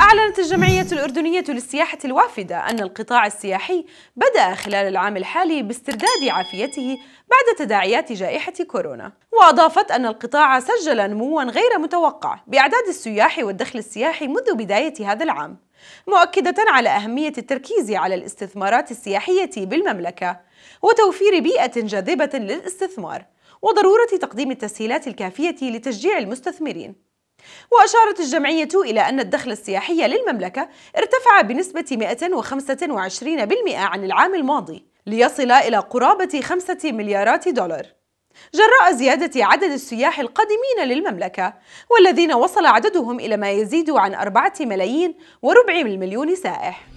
أعلنت الجمعية الأردنية للسياحة الوافدة أن القطاع السياحي بدأ خلال العام الحالي باسترداد عافيته بعد تداعيات جائحة كورونا وأضافت أن القطاع سجل نموا غير متوقع بأعداد السياح والدخل السياحي منذ بداية هذا العام مؤكدة على أهمية التركيز على الاستثمارات السياحية بالمملكة وتوفير بيئة جاذبة للاستثمار وضرورة تقديم التسهيلات الكافية لتشجيع المستثمرين وأشارت الجمعية إلى أن الدخل السياحي للمملكة ارتفع بنسبة 125% عن العام الماضي ليصل إلى قرابة 5 مليارات دولار جراء زيادة عدد السياح القادمين للمملكة والذين وصل عددهم إلى ما يزيد عن أربعة ملايين وربع المليون سائح